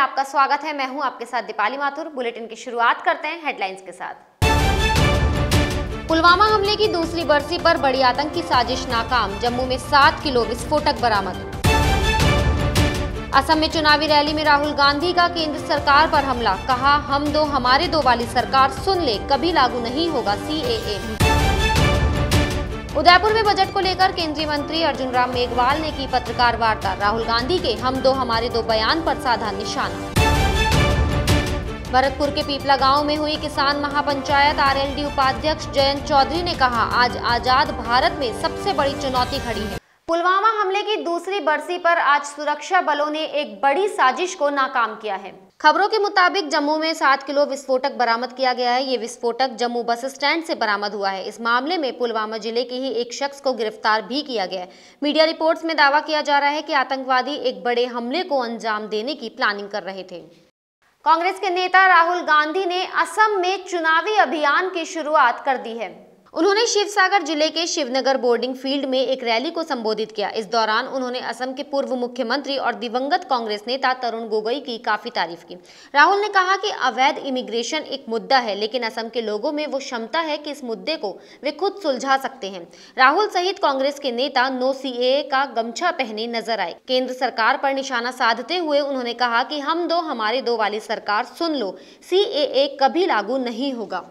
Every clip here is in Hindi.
में आपका स्वागत है मैं हूं आपके साथ दीपाली माथुर बुलेटिन की शुरुआत करते हैं हेडलाइंस के साथ पुलवामा हमले की दूसरी बरसी पर बड़ी आतंकी साजिश नाकाम जम्मू में सात किलो विस्फोटक बरामद असम में चुनावी रैली में राहुल गांधी का केंद्र सरकार पर हमला कहा हम दो हमारे दो वाली सरकार सुन ले कभी लागू नहीं होगा सी उदयपुर में बजट को लेकर केंद्रीय मंत्री अर्जुन राम मेघवाल ने की पत्रकार वार्ता राहुल गांधी के हम दो हमारे दो बयान पर साधा निशाना भरतपुर के पीपला गांव में हुई किसान महापंचायत आरएलडी उपाध्यक्ष जयंत चौधरी ने कहा आज आजाद भारत में सबसे बड़ी चुनौती खड़ी है पुलवामा हमले की दूसरी बरसी पर आज सुरक्षा बलों ने एक बड़ी साजिश को नाकाम किया है खबरों के मुताबिक जम्मू में सात किलो विस्फोटक बरामद किया गया है ये विस्फोटक जम्मू बस स्टैंड से बरामद हुआ है इस मामले में पुलवामा जिले के ही एक शख्स को गिरफ्तार भी किया गया है मीडिया रिपोर्ट्स में दावा किया जा रहा है कि आतंकवादी एक बड़े हमले को अंजाम देने की प्लानिंग कर रहे थे कांग्रेस के नेता राहुल गांधी ने असम में चुनावी अभियान की शुरुआत कर दी है उन्होंने शिवसागर जिले के शिवनगर बोर्डिंग फील्ड में एक रैली को संबोधित किया इस दौरान उन्होंने असम के पूर्व मुख्यमंत्री और दिवंगत कांग्रेस नेता तरुण गोगोई की काफी तारीफ की राहुल ने कहा कि अवैध इमिग्रेशन एक मुद्दा है लेकिन असम के लोगों में वो क्षमता है कि इस मुद्दे को वे खुद सुलझा सकते हैं राहुल सहित कांग्रेस के नेता नो सी का गमछा पहने नजर आए केंद्र सरकार पर निशाना साधते हुए उन्होंने कहा कि हम दो हमारे दो वाली सरकार सुन लो सी कभी लागू नहीं होगा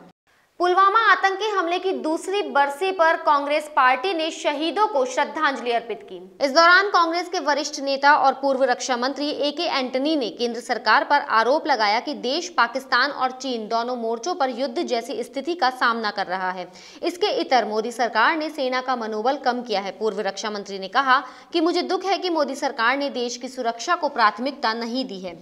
पुलवामा आतंकी हमले की दूसरी बरसी पर कांग्रेस पार्टी ने शहीदों को श्रद्धांजलि अर्पित की इस दौरान कांग्रेस के वरिष्ठ नेता और पूर्व रक्षा मंत्री ए के एंटनी ने केंद्र सरकार पर आरोप लगाया कि देश पाकिस्तान और चीन दोनों मोर्चों पर युद्ध जैसी स्थिति का सामना कर रहा है इसके इतर मोदी सरकार ने सेना का मनोबल कम किया है पूर्व रक्षा मंत्री ने कहा की मुझे दुख है की मोदी सरकार ने देश की सुरक्षा को प्राथमिकता नहीं दी है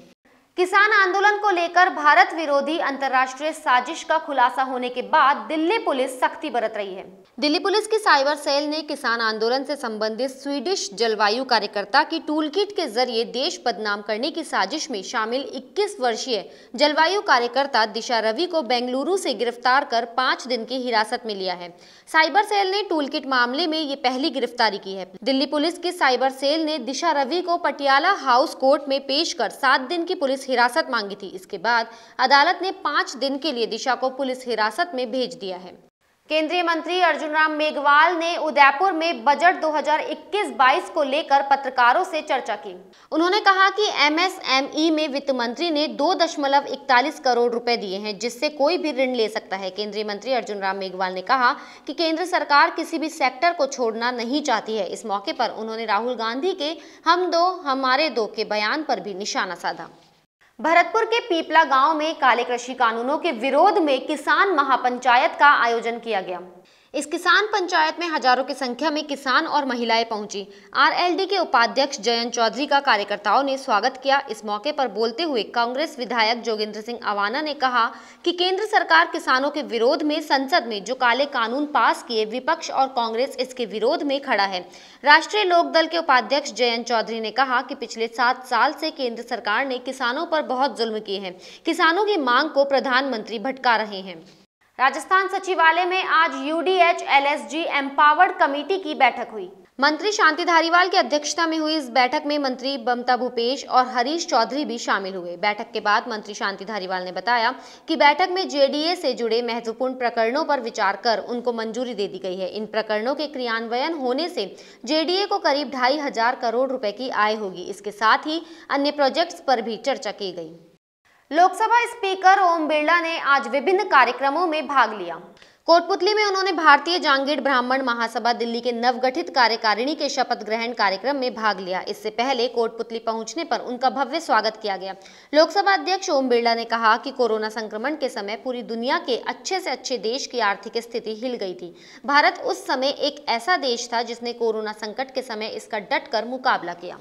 किसान आंदोलन को लेकर भारत विरोधी अंतर्राष्ट्रीय साजिश का खुलासा होने के बाद दिल्ली पुलिस सख्ती बरत रही है दिल्ली पुलिस की साइबर सेल ने किसान आंदोलन से संबंधित स्वीडिश जलवायु कार्यकर्ता की टूलकिट के जरिए देश बदनाम करने की साजिश में शामिल 21 वर्षीय जलवायु कार्यकर्ता दिशा रवि को बेंगलुरु से गिरफ्तार कर पाँच दिन की हिरासत में लिया है साइबर सेल ने टूल मामले में ये पहली गिरफ्तारी की है दिल्ली पुलिस की साइबर सेल ने दिशा रवि को पटियाला हाउस कोर्ट में पेश कर सात दिन की पुलिस हिरासत मांगी थी इसके बाद अदालत ने पाँच दिन के लिए दिशा को पुलिस हिरासत में भेज दिया है केंद्रीय मंत्री अर्जुन राम मेघवाल ने उदयपुर में बजट 2021-22 को लेकर पत्रकारों से चर्चा की उन्होंने कहा कि एमएसएमई में वित्त मंत्री ने दो दशमलव इकतालीस करोड़ रुपए दिए हैं जिससे कोई भी ऋण ले सकता है केंद्रीय मंत्री अर्जुन राम मेघवाल ने कहा कि केंद्र सरकार किसी भी सेक्टर को छोड़ना नहीं चाहती है इस मौके पर उन्होंने राहुल गांधी के हम दो हमारे दो के बयान पर भी निशाना साधा भरतपुर के पीपला गांव में काले कृषि कानूनों के विरोध में किसान महापंचायत का आयोजन किया गया इस किसान पंचायत में हजारों की संख्या में किसान और महिलाएं पहुंची आरएलडी के उपाध्यक्ष जयंत चौधरी का कार्यकर्ताओं ने स्वागत किया इस मौके पर बोलते हुए कांग्रेस विधायक जोगेंद्र सिंह अवाना ने कहा कि केंद्र सरकार किसानों के विरोध में संसद में जो काले कानून पास किए विपक्ष और कांग्रेस इसके विरोध में खड़ा है राष्ट्रीय लोकदल के उपाध्यक्ष जयंत चौधरी ने कहा कि पिछले सात साल से केंद्र सरकार ने किसानों पर बहुत जुल्म किए हैं किसानों की मांग को प्रधानमंत्री भटका रहे हैं राजस्थान सचिवालय में आज यूडीएच एलएसजी एम्पावर्ड कमेटी की बैठक हुई मंत्री शांति धारीवाल की अध्यक्षता में हुई इस बैठक में मंत्री बमता भूपेश और हरीश चौधरी भी शामिल हुए बैठक के बाद मंत्री शांति धारीवाल ने बताया कि बैठक में जेडीए से जुड़े महत्वपूर्ण प्रकरणों पर विचार कर उनको मंजूरी दे दी गई है इन प्रकरणों के क्रियान्वयन होने से जेडीए को करीब ढाई हजार करोड़ रुपए की आय होगी इसके साथ ही अन्य प्रोजेक्ट्स पर भी चर्चा की गई लोकसभा स्पीकर ओम बिरला ने आज विभिन्न कार्यक्रमों में भाग लिया कोटपुतली में उन्होंने भारतीय जांगीर ब्राह्मण महासभा दिल्ली के नवगठित कार्यकारिणी के शपथ ग्रहण कार्यक्रम में भाग लिया इससे पहले कोटपुतली पहुंचने पर उनका भव्य स्वागत किया गया लोकसभा अध्यक्ष ओम बिरला ने कहा कि कोरोना संक्रमण के समय पूरी दुनिया के अच्छे से अच्छे देश की आर्थिक स्थिति हिल गई थी भारत उस समय एक ऐसा देश था जिसने कोरोना संकट के समय इसका डट कर मुकाबला किया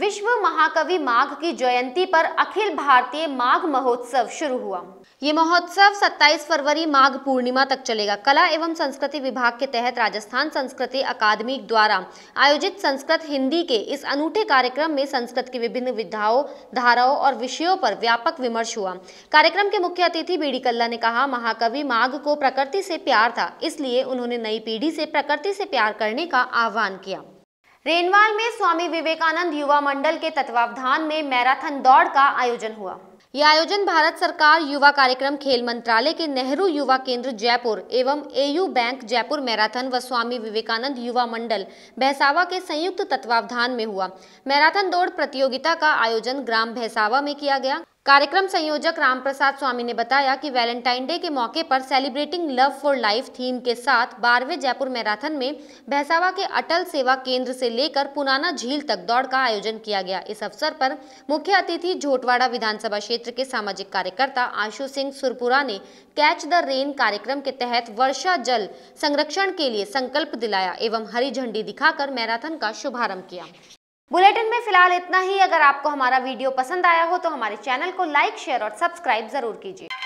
विश्व महाकवि माघ की जयंती पर अखिल भारतीय माघ महोत्सव शुरू हुआ ये महोत्सव 27 फरवरी माघ पूर्णिमा तक चलेगा कला एवं संस्कृति विभाग के तहत राजस्थान संस्कृति अकादमी द्वारा आयोजित संस्कृत हिंदी के इस अनूठे कार्यक्रम में संस्कृत की विभिन्न विधाओं धाराओं और विषयों पर व्यापक विमर्श हुआ कार्यक्रम के मुख्य अतिथि बी डी कल्ला ने कहा महाकवि माघ को प्रकृति से प्यार था इसलिए उन्होंने नई पीढ़ी से प्रकृति से प्यार करने का आह्वान किया रेनवाल में स्वामी विवेकानंद युवा मंडल के तत्वावधान में मैराथन दौड़ का आयोजन हुआ यह आयोजन भारत सरकार युवा कार्यक्रम खेल मंत्रालय के नेहरू युवा केंद्र जयपुर एवं एयू बैंक जयपुर मैराथन व स्वामी विवेकानंद युवा मंडल भैसावा के संयुक्त तत्वावधान में हुआ मैराथन दौड़ प्रतियोगिता का आयोजन ग्राम भैसावा में किया गया कार्यक्रम संयोजक रामप्रसाद स्वामी ने बताया कि वैलेंटाइन डे के मौके पर celebrating love for life theme के साथ बारहवें जयपुर मैराथन में भैसावा के अटल सेवा केंद्र से लेकर पुनाना झील तक दौड़ का आयोजन किया गया इस अवसर पर मुख्य अतिथि झोटवाड़ा विधानसभा क्षेत्र के सामाजिक कार्यकर्ता आशु सिंह सुरपुरा ने कैच द रेन कार्यक्रम के तहत वर्षा जल संरक्षण के लिए संकल्प दिलाया एवं हरी झंडी दिखाकर मैराथन का शुभारम्भ किया बुलेटिन में फिलहाल इतना ही अगर आपको हमारा वीडियो पसंद आया हो तो हमारे चैनल को लाइक शेयर और सब्सक्राइब जरूर कीजिए